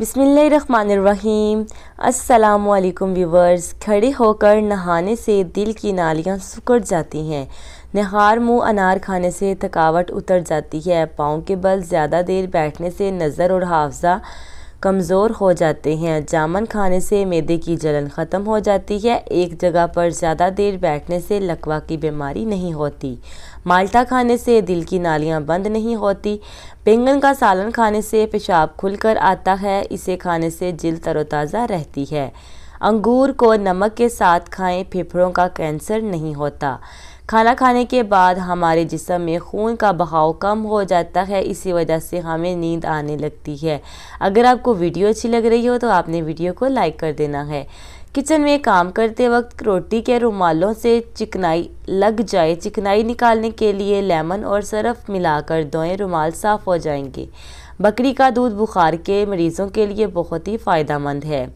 बिसमीम् अल्लाम व्यूवर्स खड़े होकर नहाने से दिल की नालियाँ सुकड़ जाती हैं निहार मुंह अनार खाने से थकावट उतर जाती है पाँव के बल ज़्यादा देर बैठने से नज़र और हाफजा कमज़ोर हो जाते हैं जामन खाने से मैदे की जलन ख़त्म हो जाती है एक जगह पर ज़्यादा देर बैठने से लकवा की बीमारी नहीं होती माल्टा खाने से दिल की नालियाँ बंद नहीं होती बैंगन का सालन खाने से पेशाब खुलकर आता है इसे खाने से जिल तरोताज़ा रहती है अंगूर को नमक के साथ खाएं फेफड़ों का कैंसर नहीं होता खाना खाने के बाद हमारे जिसम में खून का बहाव कम हो जाता है इसी वजह से हमें नींद आने लगती है अगर आपको वीडियो अच्छी लग रही हो तो आपने वीडियो को लाइक कर देना है किचन में काम करते वक्त रोटी के रुमालों से चिकनाई लग जाए चिकनाई निकालने के लिए लेमन और सरफ मिलाकर धोएं रुमाल साफ़ हो जाएंगे बकरी का दूध बुखार के मरीज़ों के लिए बहुत ही फ़ायदा मंद है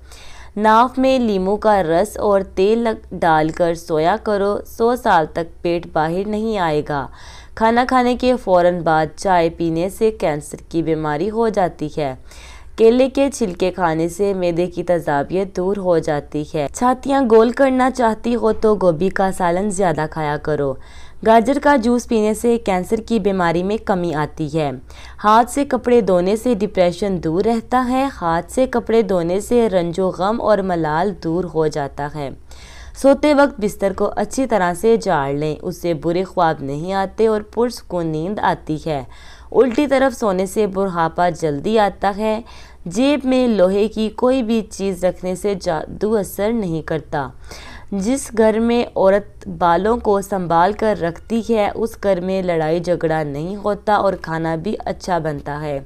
नाव में लीमू का रस और तेल डालकर सोया करो सौ साल तक पेट बाहर नहीं आएगा खाना खाने के फ़ौर बाद चाय पीने से कैंसर की बीमारी हो जाती है केले के छिलके खाने से मैदे की तजाबियत दूर हो जाती है छातियाँ गोल करना चाहती हो तो गोभी का सालन ज़्यादा खाया करो गाजर का जूस पीने से कैंसर की बीमारी में कमी आती है हाथ से कपड़े धोने से डिप्रेशन दूर रहता है हाथ से कपड़े धोने से रंजो गम और मलाल दूर हो जाता है सोते वक्त बिस्तर को अच्छी तरह से झाड़ लें उससे बुरे ख्वाब नहीं आते और पुरसकून नींद आती है उल्टी तरफ सोने से बुढ़ापा जल्दी आता है जेब में लोहे की कोई भी चीज़ रखने से जादू असर नहीं करता जिस घर में औरत बालों को संभाल कर रखती है उस घर में लड़ाई झगड़ा नहीं होता और खाना भी अच्छा बनता है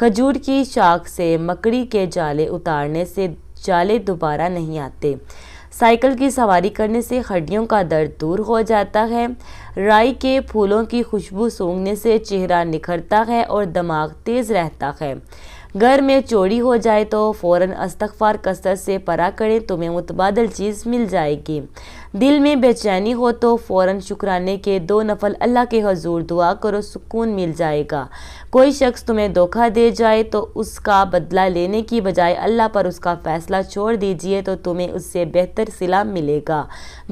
खजूर की शाख से मकड़ी के जाले उतारने से जाले दोबारा नहीं आते साइकिल की सवारी करने से हड्डियों का दर्द दूर हो जाता है राई के फूलों की खुशबू सूंघने से चेहरा निखरता है और दिमाग तेज़ रहता है घर में चोरी हो जाए तो फ़ौर अस्तफ़ार कसरत से परा करें तुम्हें मुतबादल चीज़ मिल जाएगी दिल में बेचैनी हो तो फ़ौर शुक्राने के दो नफल अल्लाह के हजूर दुआ करो सुकून मिल जाएगा कोई शख्स तुम्हें धोखा दे जाए तो उसका बदला लेने की बजाय अल्लाह पर उसका फ़ैसला छोड़ दीजिए तो तुम्हें उससे बेहतर सिला मिलेगा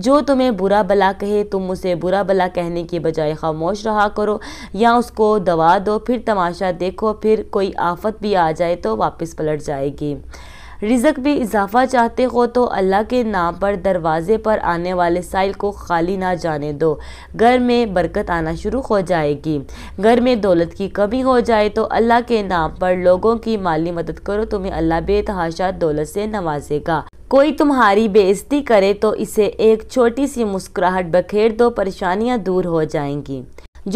जो तुम्हें बुरा भला कहे तुम उसे बुरा भला कहने की बजाय खामोश रहा करो या उसको दवा दो फिर तमाशा देखो फिर कोई आफत भी आ जाए तो वापस पलट जाएगी रिजक में इजाफा चाहते हो तो अल्लाह के नाम पर दरवाजे पर आने वाले साइल को खाली ना जाने दो घर में बरकत आना शुरू हो जाएगी घर में दौलत की कमी हो जाए तो अल्लाह के नाम पर लोगों की माली मदद करो तुम्हें अल्लाह बेतहाशा दौलत से नवाजेगा कोई तुम्हारी बेइज्जती करे तो इसे एक छोटी सी मुस्कुराहट बखेर दो परेशानियाँ दूर हो जाएंगी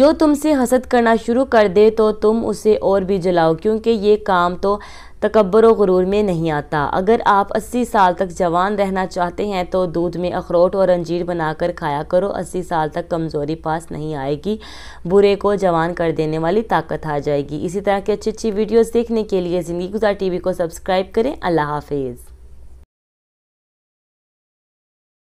जो तुमसे हसद करना शुरू कर दे तो तुम उसे और भी जलाओ क्योंकि ये काम तो तकबर वरूर गुरूर में नहीं आता अगर आप 80 साल तक जवान रहना चाहते हैं तो दूध में अखरोट और अंजीर बनाकर खाया करो 80 साल तक कमज़ोरी पास नहीं आएगी बुरे को जवान कर देने वाली ताकत आ जाएगी इसी तरह की अच्छी अच्छी वीडियोज़ देखने के लिए ज़िंदगी गुजार टी को सब्सक्राइब करें अल्लाह हाफिज़